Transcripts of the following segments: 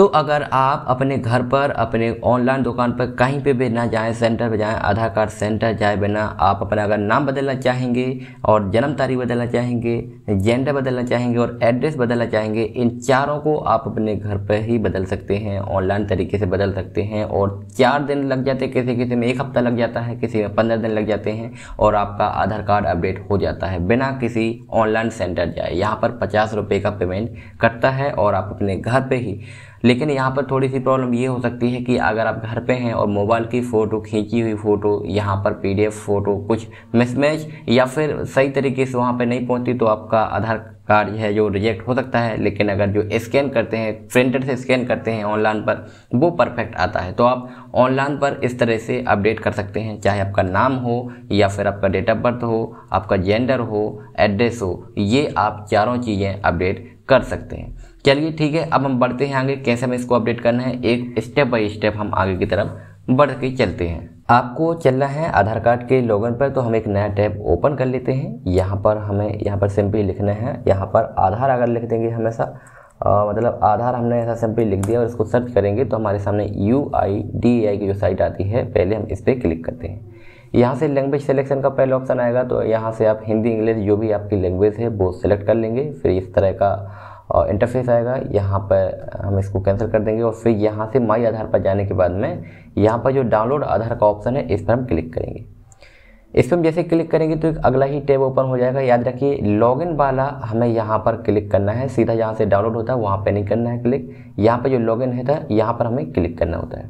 तो अगर आप अपने घर पर अपने ऑनलाइन दुकान पर कहीं पे भी ना जाएं सेंटर पर जाएं आधार कार्ड सेंटर जाए बिना आप अपना अगर नाम बदलना चाहेंगे और जन्म तारीख बदलना चाहेंगे जेंडर बदलना चाहेंगे और एड्रेस बदलना चाहेंगे इन चारों को आप अपने घर पर ही बदल सकते हैं ऑनलाइन तरीके से बदल सकते हैं और चार दिन लग जाते हैं किसी किसी में एक हफ्ता लग जाता है किसी में पंद्रह दिन लग जाते हैं और आपका आधार कार्ड अपडेट हो जाता है बिना किसी ऑनलाइन सेंटर जाए यहाँ पर पचास रुपये का पेमेंट कटता है और आप अपने घर पर ही लेकिन यहाँ पर थोड़ी सी प्रॉब्लम ये हो सकती है कि अगर आप घर पे हैं और मोबाइल की फ़ोटो खींची हुई फ़ोटो यहाँ पर पीडीएफ फ़ोटो कुछ मिसमैच या फिर सही तरीके से वहाँ पर नहीं पहुँचती तो आपका आधार कार्ड है जो रिजेक्ट हो सकता है लेकिन अगर जो स्कैन करते हैं प्रिंटर से स्कैन करते हैं ऑनलाइन पर वो परफेक्ट आता है तो आप ऑनलाइन पर इस तरह से अपडेट कर सकते हैं चाहे आपका नाम हो या फिर आपका डेट ऑफ बर्थ हो आपका जेंडर हो एड्रेस हो ये आप चारों चीज़ें अपडेट कर सकते हैं चलिए ठीक है अब हम बढ़ते हैं आगे कैसे हमें इसको अपडेट करना है एक स्टेप बाय स्टेप हम आगे की तरफ बढ़ के चलते हैं आपको चलना है आधार कार्ड के लॉगिन पर तो हम एक नया टैब ओपन कर लेते हैं यहाँ पर हमें यहाँ पर सिंपली लिखना है यहाँ पर आधार अगर लिख देंगे हमेशा मतलब आधार हमने ऐसा सिंपली लिख दिया और इसको सर्च करेंगे तो हमारे सामने यू आई डी आई की जो साइट आती है पहले हम इस पर क्लिक करते हैं यहाँ से लैंग्वेज सिलेक्शन का पहला ऑप्शन आएगा तो यहाँ से आप हिंदी इंग्लिश जो भी आपकी लैंग्वेज है वो सिलेक्ट कर लेंगे फिर इस तरह का और इंटरफेस आएगा यहाँ पर हम इसको कैंसिल कर देंगे और फिर यहाँ से माई आधार पर जाने के बाद में यहाँ पर जो डाउनलोड आधार का ऑप्शन है इस पर हम क्लिक करेंगे इस पर हम जैसे क्लिक करेंगे तो एक अगला ही टैब ओपन हो जाएगा याद रखिए लॉगिन वाला हमें यहाँ पर क्लिक करना है सीधा जहाँ से डाउनलोड होता है वहाँ पर नहीं करना है क्लिक यहाँ पर जो लॉगिन होता है यहाँ पर हमें क्लिक करना होता है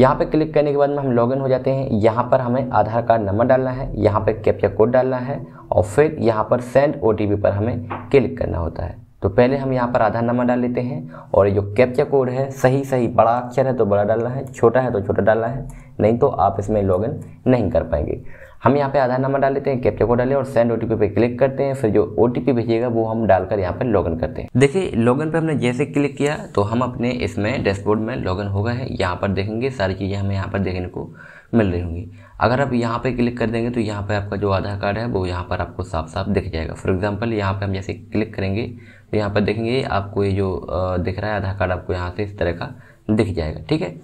यहाँ पर क्लिक करने के बाद में हम लॉगिन हो जाते हैं यहाँ पर हमें आधार कार्ड नंबर डालना है यहाँ पर कैप्चा कोड डालना है और फिर यहाँ पर सेंड ओ पर हमें क्लिक करना होता है तो पहले हम यहाँ पर आधार नंबर डाल लेते हैं और जो कैप्चा कोड है सही सही बड़ा अक्षर है तो बड़ा डालना है छोटा है तो छोटा डालना है नहीं तो आप इसमें लॉगिन नहीं कर पाएंगे हम यहाँ पे आधार नंबर डाल लेते हैं कैप्चा कोड डाले और सेंड ओटीपी पे क्लिक करते हैं फिर जो ओ भेजिएगा वो हम डालकर यहाँ पर लॉगिन करते हैं देखिए लॉगिन पर हमने जैसे क्लिक किया तो हम अपने इसमें डैशबोर्ड में लॉगिन हो गए हैं यहाँ पर देखेंगे सारी चीज़ें हमें यहाँ पर देखने को मिल रही होंगी अगर आप यहाँ पर क्लिक कर देंगे तो यहाँ पर आपका जो आधार कार्ड है वो यहाँ पर आपको साफ साफ दिख जाएगा फॉर एग्जाम्पल यहाँ पर हम जैसे क्लिक करेंगे तो यहाँ पर देखेंगे आपको ये जो दिख रहा है आधार कार्ड आपको यहाँ से इस तरह का दिख जाएगा ठीक है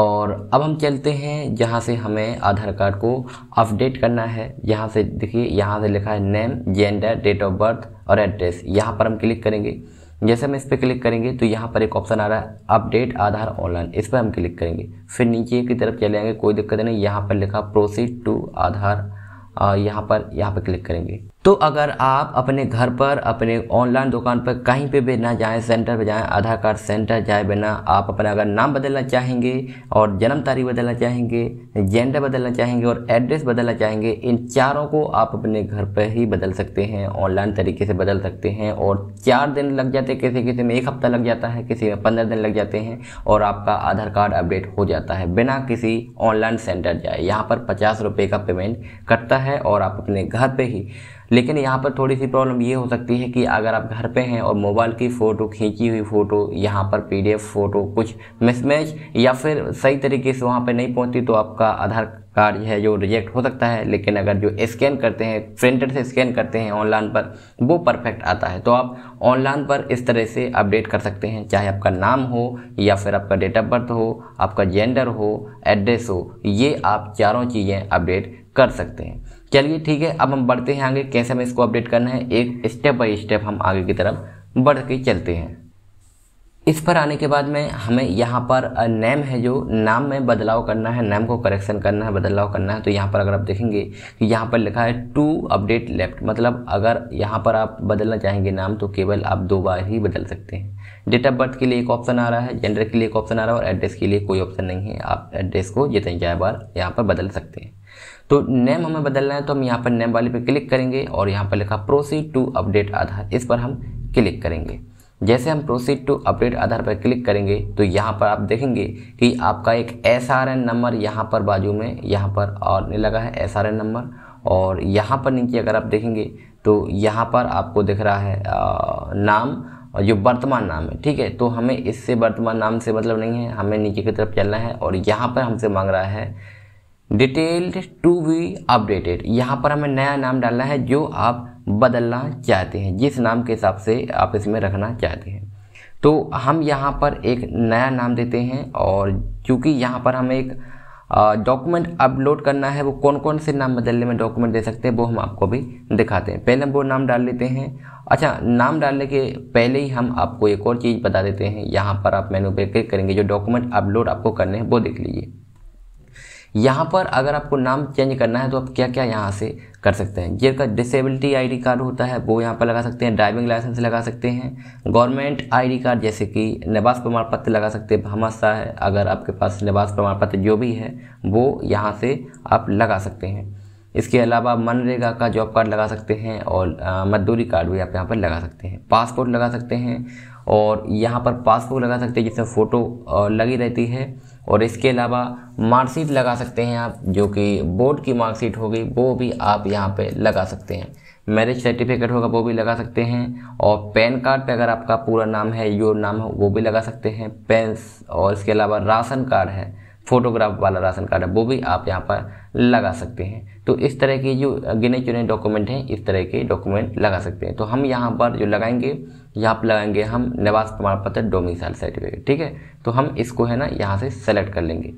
और अब हम चलते हैं जहाँ से हमें आधार कार्ड को अपडेट करना है यहाँ से देखिए यहाँ से लिखा है name gender date of birth और एड्रेस यहाँ पर हम क्लिक करेंगे जैसे हम इस पर क्लिक करेंगे तो यहाँ पर एक ऑप्शन आ रहा है अपडेट आधार ऑनलाइन इस पर हम क्लिक करेंगे फिर नीचे की तरफ चले आएंगे कोई दिक्कत नहीं यहाँ पर लिखा प्रोसीड टू आधार यहाँ पर यहाँ पर क्लिक करेंगे तो अगर आप अपने घर पर अपने ऑनलाइन दुकान पर कहीं पे भी ना जाएं सेंटर पर जाएं आधार कार्ड सेंटर जाए बिना आप अपना अगर नाम बदलना चाहेंगे और जन्म तारीख बदलना चाहेंगे जेंडर बदलना चाहेंगे और एड्रेस बदलना चाहेंगे इन चारों को आप अपने घर पर ही बदल सकते हैं ऑनलाइन तरीके से बदल सकते हैं और चार दिन लग जाते हैं किसी किसी में एक हफ्ता लग जाता है किसी में पंद्रह दिन लग जाते हैं और आपका आधार कार्ड अपडेट हो जाता है बिना किसी ऑनलाइन सेंटर जाए यहाँ पर पचास रुपये का पेमेंट कटता है और आप अपने घर पर ही लेकिन यहाँ पर थोड़ी सी प्रॉब्लम ये हो सकती है कि अगर आप घर पे हैं और मोबाइल की फ़ोटो खींची हुई फ़ोटो यहाँ पर पीडीएफ फ़ोटो कुछ मिसमैच या फिर सही तरीके से वहाँ पर नहीं पहुँचती तो आपका आधार कार्ड जो है जो रिजेक्ट हो सकता है लेकिन अगर जो स्कैन करते हैं प्रिंटर से स्कैन करते हैं ऑनलाइन पर वो परफेक्ट आता है तो आप ऑनलाइन पर इस तरह से अपडेट कर सकते हैं चाहे आपका नाम हो या फिर आपका डेट ऑफ बर्थ हो आपका जेंडर हो एड्रेस हो ये आप चारों चीज़ें अपडेट कर सकते हैं चलिए ठीक है अब हम बढ़ते हैं आगे कैसे हमें इसको अपडेट करना है एक स्टेप बाई स्टेप हम आगे की तरफ बढ़ के चलते हैं इस पर आने के बाद में हमें यहाँ पर नेम है जो नाम में बदलाव करना है नेम को करेक्शन करना है बदलाव करना है तो यहाँ पर अगर आप देखेंगे कि यहाँ पर लिखा है टू अपडेट लेफ्ट मतलब अगर यहाँ पर आप बदलना चाहेंगे नाम तो केवल आप दो बार ही बदल सकते हैं डेट ऑफ बर्थ के लिए एक ऑप्शन आ रहा है जेंडर के लिए एक ऑप्शन आ रहा है और एड्रेस के लिए कोई ऑप्शन नहीं है आप एड्रेस को जितनी चाहे बार यहाँ पर बदल सकते हैं तो नेम हमें बदलना है तो हम यहाँ पर नेम वाले पे क्लिक करेंगे और यहाँ पर लिखा प्रोसीड टू अपडेट आधार इस पर हम क्लिक करेंगे जैसे हम प्रोसीड टू अपडेट आधार पर क्लिक करेंगे तो यहाँ पर आप देखेंगे कि आपका एक एस नंबर यहाँ पर बाजू में यहाँ पर और लगा है एस नंबर और यहाँ पर नीचे अगर आप देखेंगे तो यहाँ पर आपको दिख रहा है आ, नाम और जो वर्तमान नाम है ठीक है तो हमें इससे वर्तमान नाम से मतलब नहीं है हमें नीचे की तरफ चलना है और यहाँ पर हमसे मांग रहा है डिटेल्ड टू बी अपडेटेड यहाँ पर हमें नया नाम डालना है जो आप बदलना चाहते हैं जिस नाम के हिसाब से आप इसमें रखना चाहते हैं तो हम यहाँ पर एक नया नाम देते हैं और चूँकि यहाँ पर हमें एक डॉक्यूमेंट अपलोड करना है वो कौन कौन से नाम बदलने में डॉक्यूमेंट दे सकते हैं वो हम आपको भी दिखाते हैं पहले हम वो नाम डाल लेते हैं अच्छा नाम डालने के पहले ही हम आपको एक और चीज़ बता देते हैं यहाँ पर आप मेनू पे क्लिक करेंगे जो डॉक्यूमेंट अपलोड आपको करने हैं वो देख लीजिए यहाँ पर अगर आपको नाम चेंज करना है तो आप क्या क्या यहाँ से कर सकते हैं जिनका डिसेबिलिटी आईडी कार्ड होता है वो यहाँ पर लगा सकते हैं ड्राइविंग लाइसेंस लगा सकते हैं गवर्नमेंट आईडी कार्ड जैसे कि निवास प्रमाण पत्र लगा सकते हैं हमेशा है अगर आपके पास निवास प्रमाण पत्र जो भी है वो यहाँ से आप लगा सकते हैं इसके अलावा मनरेगा का जॉब कार्ड लगा सकते हैं और मजदूरी कार्ड भी आप यहाँ पर लगा सकते हैं पासपोर्ट लगा सकते हैं और यहाँ पर पासपोर्ट लगा सकते हैं जिसमें फ़ोटो लगी रहती है और इसके अलावा मार्कशीट लगा सकते हैं आप जो कि बोर्ड की मार्कशीट होगी वो भी आप यहाँ पे लगा सकते हैं मैरिज सर्टिफिकेट होगा वो भी लगा सकते हैं और पैन कार्ड पे अगर आपका पूरा नाम है योर नाम हो वो भी लगा सकते हैं पेंस और इसके अलावा राशन कार्ड है फोटोग्राफ वाला राशन कार्ड है वो भी आप यहाँ पर लगा सकते हैं तो इस तरह के जो गिने चुने डॉक्यूमेंट हैं इस तरह के डॉक्यूमेंट लगा सकते हैं तो हम यहाँ पर जो लगाएंगे यहाँ पर लगाएंगे हम निवास प्रमाण पत्र डोमिसाइल सर्टिफिकेट ठीक है तो हम इसको है ना यहाँ से सेलेक्ट कर लेंगे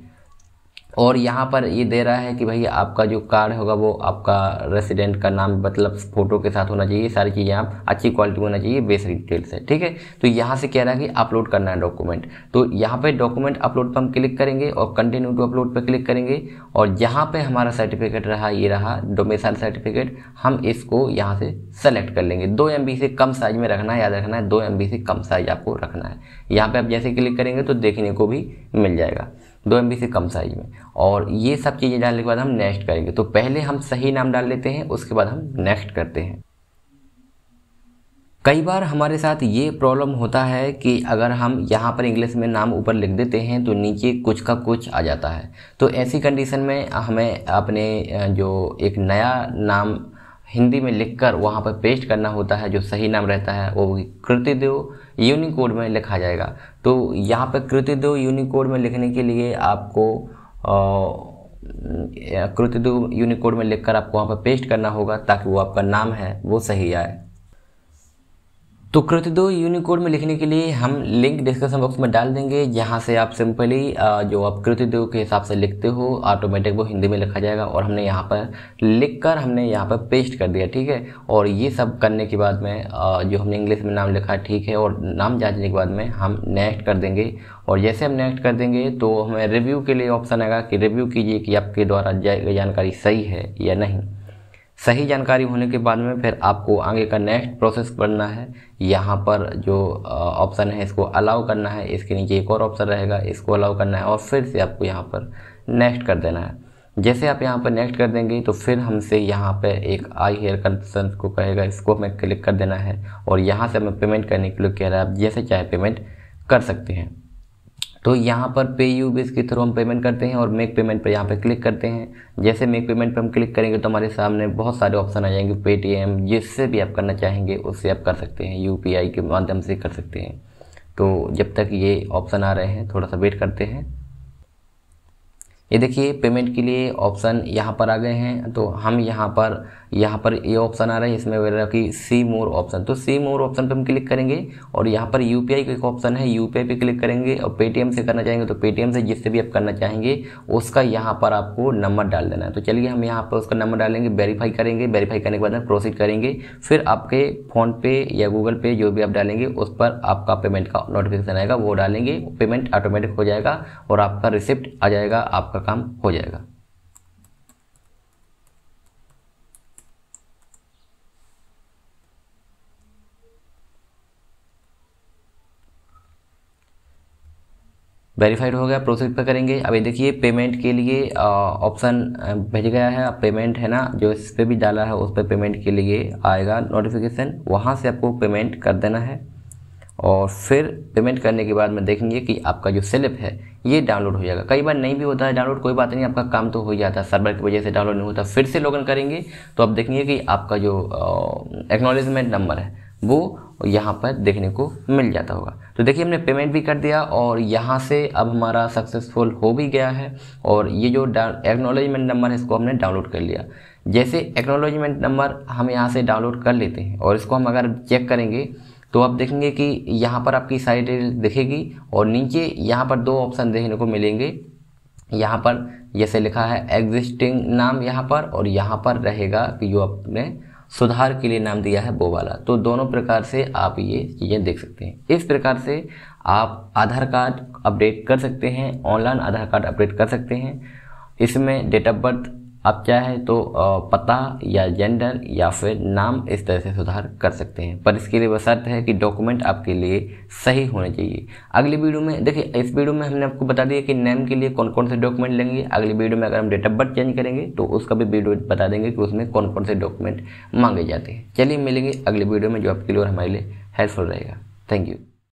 और यहाँ पर ये दे रहा है कि भाई आपका जो कार्ड होगा वो आपका रेसिडेंट का नाम मतलब फ़ोटो के साथ होना चाहिए सारी चीज़ें आप अच्छी क्वालिटी में होना चाहिए बेसिक डिटेल्स है ठीक है तो यहाँ से कह रहा है कि अपलोड करना है डॉक्यूमेंट तो यहाँ पे डॉक्यूमेंट अपलोड पर हम क्लिक करेंगे और कंटिन्यू टू अपलोड पर क्लिक करेंगे और जहाँ पर हमारा सर्टिफिकेट रहा ये रहा डोमेसाइल सर्टिफिकेट हम इसको यहाँ से सेलेक्ट कर लेंगे दो एम से कम साइज में रखना है याद रखना है दो एम से कम साइज आपको रखना है यहाँ पर आप जैसे क्लिक करेंगे तो देखने को भी मिल जाएगा दो एम से कम साइज में और ये सब चीज़ें डालने के बाद हम नेक्स्ट करेंगे तो पहले हम सही नाम डाल लेते हैं उसके बाद हम नेक्स्ट करते हैं कई बार हमारे साथ ये प्रॉब्लम होता है कि अगर हम यहाँ पर इंग्लिश में नाम ऊपर लिख देते हैं तो नीचे कुछ का कुछ आ जाता है तो ऐसी कंडीशन में हमें अपने जो एक नया नाम हिंदी में लिखकर वहाँ पर पेस्ट करना होता है जो सही नाम रहता है वो कृतिदेव यूनिकोड में लिखा जाएगा तो यहाँ पर कृतिदेव यूनिकोड में लिखने के लिए आपको कृतिदेव यूनिकोड में लिखकर आपको वहाँ पर पेस्ट करना होगा ताकि वो आपका नाम है वो सही आए तो दो यूनिकोड में लिखने के लिए हम लिंक डिस्क्रिप्शन बॉक्स में डाल देंगे यहाँ से आप सिंपली जो आप दो के हिसाब से लिखते हो ऑटोमेटिक वो हिंदी में लिखा जाएगा और हमने यहाँ पर लिख कर हमने यहाँ पर पेस्ट कर दिया ठीक है और ये सब करने के बाद में जो हमने इंग्लिश में नाम लिखा ठीक है और नाम जाँचने के बाद में हम नेक्स्ट कर देंगे और जैसे हम नेक्स्ट कर देंगे तो हमें रिव्यू के लिए ऑप्शन आएगा कि रिव्यू कीजिए कि आपके द्वारा जानकारी सही है या नहीं सही जानकारी होने के बाद में फिर आपको आगे का नेक्स्ट प्रोसेस करना है यहाँ पर जो ऑप्शन है इसको अलाउ करना है इसके नीचे एक और ऑप्शन रहेगा इसको अलाउ करना है और फिर से आपको यहाँ पर नेक्स्ट कर देना है जैसे आप यहाँ पर नेक्स्ट कर देंगे तो फिर हमसे यहाँ पर एक आई हेयर कंसन को कहेगा इसको हमें क्लिक कर देना है और यहाँ से हमें पेमेंट करने के लिए कह रहा है आप जैसे चाहे पेमेंट कर सकते हैं तो यहाँ पर पे यू बेस के थ्रू हम पेमेंट करते हैं और मेक पेमेंट पर यहाँ पर क्लिक करते हैं जैसे मेक पेमेंट पर हम क्लिक करेंगे तो हमारे सामने बहुत सारे ऑप्शन आ जाएंगे पेटीएम जिससे भी आप करना चाहेंगे उससे आप कर सकते हैं यू के माध्यम से कर सकते हैं तो जब तक ये ऑप्शन आ रहे हैं थोड़ा सा वेट करते हैं ये देखिए पेमेंट के लिए ऑप्शन यहाँ पर आ गए हैं तो हम यहाँ पर यहाँ पर ये ऑप्शन आ रहा है इसमें है कि सी मोर ऑप्शन तो सी मोर ऑप्शन पर हम क्लिक करेंगे और यहाँ पर यू पी एक ऑप्शन है यू पे क्लिक करेंगे और पेटीएम से करना चाहेंगे तो पेटीएम से जिससे भी आप करना चाहेंगे उसका यहाँ पर आपको नंबर डाल देना है तो चलिए हम यहाँ पर उसका नंबर डालेंगे वेरीफाई करेंगे वेरीफाई करने के बाद प्रोसीड करेंगे फिर आपके फ़ोनपे या गूगल पे जो भी आप डालेंगे उस पर आपका पेमेंट का नोटिफिकेशन आएगा वो डालेंगे पेमेंट ऑटोमेटिक हो जाएगा और आपका रिसिप्ट आ जाएगा आपका काम हो जाएगा वेरीफाइड हो गया प्रोसेस पर करेंगे अभी देखिए पेमेंट के लिए ऑप्शन भेज गया है अब पेमेंट है ना जो इस पर भी डाला है उस पर पेमेंट के लिए आएगा नोटिफिकेशन वहाँ से आपको पेमेंट कर देना है और फिर पेमेंट करने के बाद में देखेंगे कि आपका जो स्लिप है ये डाउनलोड हो जाएगा कई बार नहीं भी होता है डाउनलोड कोई बात नहीं आपका काम तो हो जाता है सर्वर की वजह से डाउनलोड नहीं होता फिर से लॉगिन करेंगे तो आप देखेंगे कि आपका जो एक्नोलिजमेंट नंबर है वो यहाँ पर देखने को मिल जाता होगा तो देखिए हमने पेमेंट भी कर दिया और यहाँ से अब हमारा सक्सेसफुल हो भी गया है और ये जो एक्नोलॉजमेंट नंबर है इसको हमने डाउनलोड कर लिया जैसे एक्नोलॉजमेंट नंबर हम यहाँ से डाउनलोड कर लेते हैं और इसको हम अगर चेक करेंगे तो आप देखेंगे कि यहाँ पर आपकी सारी डिटेल दिखेगी और नीचे यहाँ पर दो ऑप्शन देखने को मिलेंगे यहाँ पर जैसे लिखा है एग्जिस्टिंग नाम यहाँ पर और यहाँ पर रहेगा कि जो आपने सुधार के लिए नाम दिया है बोवाला तो दोनों प्रकार से आप ये चीज़ें देख सकते हैं इस प्रकार से आप आधार कार्ड अपडेट कर सकते हैं ऑनलाइन आधार कार्ड अपडेट कर सकते हैं इसमें डेट ऑफ बर्थ आप चाहे तो पता या जेंडर या फिर नाम इस तरह से सुधार कर सकते हैं पर इसके लिए बशर्त है कि डॉक्यूमेंट आपके लिए सही होने चाहिए अगली वीडियो में देखिए इस वीडियो में हमने आपको बता दिया कि नेम के लिए कौन कौन से डॉक्यूमेंट लेंगे अगली वीडियो में अगर हम डेट ऑफ बर्थ चेंज करेंगे तो उसका भी वीडियो बता देंगे कि उसमें कौन कौन से डॉक्यूमेंट मांगे जाते हैं चलिए मिलेंगे अगली वीडियो में जो आपके लिए और हमारे लिए हेल्पफुल रहेगा थैंक यू